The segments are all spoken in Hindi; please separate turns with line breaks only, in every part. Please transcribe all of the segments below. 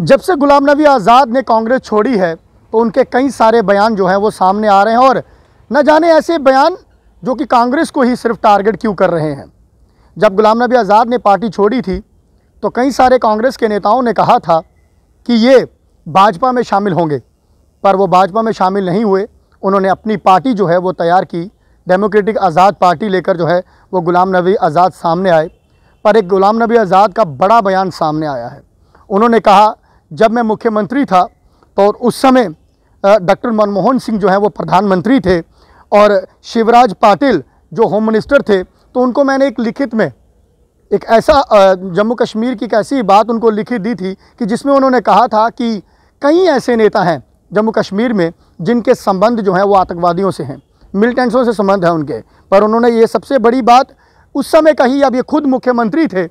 जब से गुलाम नबी आज़ाद ने कांग्रेस छोड़ी है तो उनके कई सारे बयान जो हैं वो सामने आ रहे हैं और न जाने ऐसे बयान जो कि कांग्रेस को ही सिर्फ टारगेट क्यों कर रहे हैं जब गुलाम नबी आज़ाद ने पार्टी छोड़ी थी तो कई सारे कांग्रेस के नेताओं ने कहा था कि ये भाजपा में शामिल होंगे पर वो भाजपा में शामिल नहीं हुए उन्होंने अपनी पार्टी जो है वो तैयार की डेमोक्रेटिक आज़ाद पार्टी लेकर जो है वो गुलाम नबी आज़ाद सामने आए पर एक गुलाम नबी आज़ाद का बड़ा बयान सामने आया है उन्होंने कहा जब मैं मुख्यमंत्री था तो उस समय डॉक्टर मनमोहन सिंह जो हैं वो प्रधानमंत्री थे और शिवराज पाटिल जो होम मिनिस्टर थे तो उनको मैंने एक लिखित में एक ऐसा जम्मू कश्मीर की एक ऐसी बात उनको लिखित दी थी कि जिसमें उन्होंने कहा था कि कई ऐसे नेता हैं जम्मू कश्मीर में जिनके संबंध जो हैं वो आतंकवादियों से हैं मिलिटेंट्सों से संबंध हैं उनके पर उन्होंने ये सबसे बड़ी बात उस समय कही अब ये खुद मुख्यमंत्री थे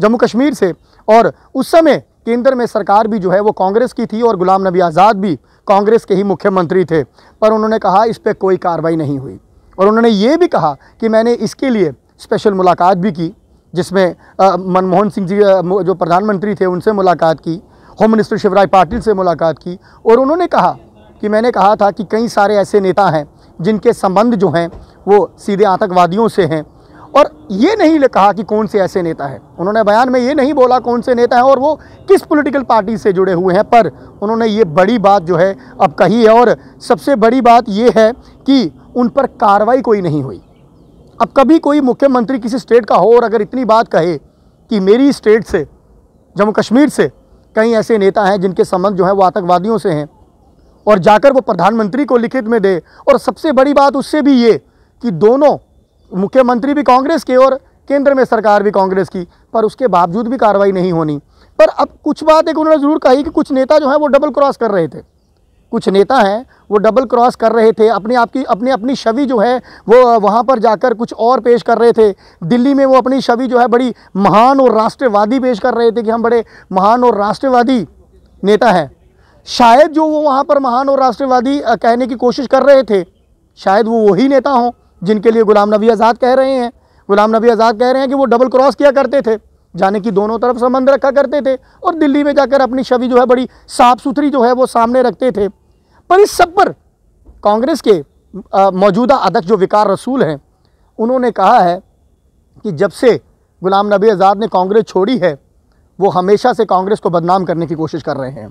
जम्मू कश्मीर से और उस समय केंद्र में सरकार भी जो है वो कांग्रेस की थी और गुलाम नबी आज़ाद भी कांग्रेस के ही मुख्यमंत्री थे पर उन्होंने कहा इस पर कोई कार्रवाई नहीं हुई और उन्होंने ये भी कहा कि मैंने इसके लिए स्पेशल मुलाकात भी की जिसमें मनमोहन सिंह जी जो प्रधानमंत्री थे उनसे मुलाकात की होम मिनिस्टर शिवराज पाटिल से मुलाकात की और उन्होंने कहा कि मैंने कहा था कि कई सारे ऐसे नेता हैं जिनके संबंध जो हैं वो सीधे आतंकवादियों से हैं और ये नहीं कहा कि कौन से ऐसे नेता हैं उन्होंने बयान में ये नहीं बोला कौन से नेता हैं और वो किस पॉलिटिकल पार्टी से जुड़े हुए हैं पर उन्होंने ये बड़ी बात जो है अब कही है और सबसे बड़ी बात ये है कि उन पर कार्रवाई कोई नहीं हुई अब कभी कोई मुख्यमंत्री किसी स्टेट का हो और अगर इतनी बात कहे कि मेरी स्टेट से जम्मू कश्मीर से कई ऐसे नेता हैं जिनके संबंध जो है वो आतंकवादियों से हैं और जाकर वो प्रधानमंत्री को लिखित में दे और सबसे बड़ी बात उससे भी ये कि दोनों मुख्यमंत्री भी कांग्रेस के और केंद्र में सरकार भी कांग्रेस की पर उसके बावजूद भी कार्रवाई नहीं होनी पर अब कुछ बात एक उन्होंने ज़रूर कही कि कुछ नेता जो हैं वो डबल क्रॉस कर रहे थे कुछ नेता हैं वो डबल क्रॉस कर रहे थे अपने आपकी अपने अपनी छवि जो है वो वहाँ पर जाकर कुछ और पेश कर रहे थे दिल्ली में वो अपनी छवि जो है बड़ी महान और राष्ट्रवादी पेश कर रहे थे कि हम बड़े महान और राष्ट्रवादी नेता हैं शायद जो वो वहाँ पर महान और राष्ट्रवादी कहने की कोशिश कर रहे थे शायद वो वही नेता हों जिनके लिए गुलाम नबी आज़ाद कह रहे हैं गुलाम नबी आज़ाद कह रहे हैं कि वो डबल क्रॉस किया करते थे जाने की दोनों तरफ संबंध रखा करते थे और दिल्ली में जाकर अपनी छवि जो है बड़ी साफ़ सुथरी जो है वो सामने रखते थे पर इस सब पर कांग्रेस के मौजूदा अध्यक्ष जो विकार रसूल हैं उन्होंने कहा है कि जब से गुलाम नबी आज़ाद ने कांग्रेस छोड़ी है वो हमेशा से कांग्रेस को बदनाम करने की कोशिश कर रहे हैं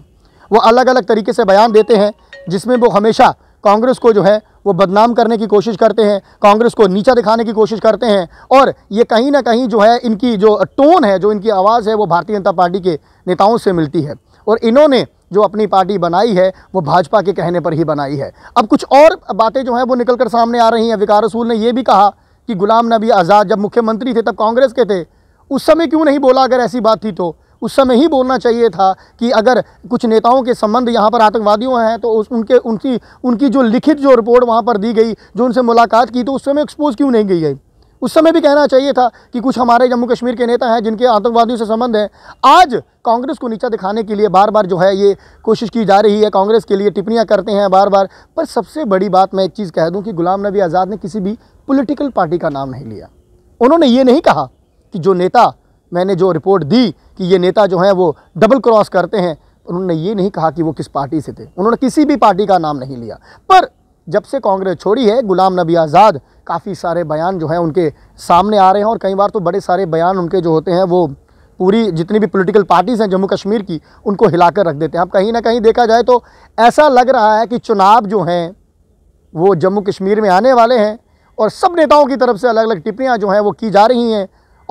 वो अलग अलग तरीके से बयान देते हैं जिसमें वो हमेशा कांग्रेस को जो है वो बदनाम करने की कोशिश करते हैं कांग्रेस को नीचा दिखाने की कोशिश करते हैं और ये कहीं ना कहीं जो है इनकी जो टोन है जो इनकी आवाज़ है वो भारतीय जनता पार्टी के नेताओं से मिलती है और इन्होंने जो अपनी पार्टी बनाई है वो भाजपा के कहने पर ही बनाई है अब कुछ और बातें जो हैं वो निकल कर सामने आ रही हैं विकार रसूल ने ये भी कहा कि गुलाम नबी आज़ाद जब मुख्यमंत्री थे तब कांग्रेस के थे उस समय क्यों नहीं बोला अगर ऐसी बात थी तो उस समय ही बोलना चाहिए था कि अगर कुछ नेताओं के संबंध यहाँ पर आतंकवादियों हैं तो उस उनके उनकी उनकी जो लिखित जो रिपोर्ट वहाँ पर दी गई जो उनसे मुलाकात की तो उस समय एक्सपोज क्यों नहीं गई है उस समय भी कहना चाहिए था कि कुछ हमारे जम्मू कश्मीर के नेता हैं जिनके आतंकवादियों से संबंध हैं आज कांग्रेस को नीचा दिखाने के लिए बार बार जो है ये कोशिश की जा रही है कांग्रेस के लिए टिप्पणियाँ करते हैं बार बार पर सबसे बड़ी बात मैं एक चीज़ कह दूँ कि गुलाम नबी आज़ाद ने किसी भी पोलिटिकल पार्टी का नाम नहीं लिया उन्होंने ये नहीं कहा कि जो नेता मैंने जो रिपोर्ट दी कि ये नेता जो हैं वो डबल क्रॉस करते हैं उन्होंने ये नहीं कहा कि वो किस पार्टी से थे उन्होंने किसी भी पार्टी का नाम नहीं लिया पर जब से कांग्रेस छोड़ी है गुलाम नबी आज़ाद काफ़ी सारे बयान जो हैं उनके सामने आ रहे हैं और कई बार तो बड़े सारे बयान उनके जो होते हैं वो पूरी जितनी भी पॉलिटिकल पार्टीज़ हैं जम्मू कश्मीर की उनको हिलाकर रख देते हैं अब कहीं ना कहीं देखा जाए तो ऐसा लग रहा है कि चुनाव जो हैं वो जम्मू कश्मीर में आने वाले हैं और सब नेताओं की तरफ से अलग अलग टिप्पणियाँ जो हैं वो की जा रही हैं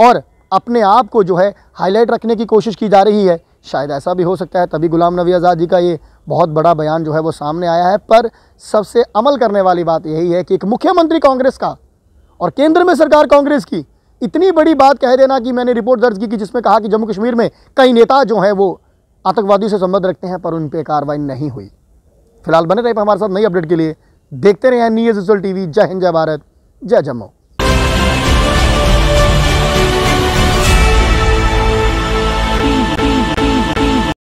और अपने आप को जो है हाईलाइट रखने की कोशिश की जा रही है शायद ऐसा भी हो सकता है तभी गुलाम नबी आज़ाद जी का ये बहुत बड़ा बयान जो है वो सामने आया है पर सबसे अमल करने वाली बात यही है कि एक मुख्यमंत्री कांग्रेस का और केंद्र में सरकार कांग्रेस की इतनी बड़ी बात कह देना कि मैंने रिपोर्ट दर्ज की कि जिसमें कहा कि जम्मू कश्मीर में कई नेता जो हैं वो आतंकवादियों से संबंध रखते हैं पर उन पर कार्रवाई नहीं हुई फिलहाल बने रहे हमारे साथ नई अपडेट के लिए देखते हैं न्यूज़ रिजल्ट टी जय हिंद जय भारत जय जम्मू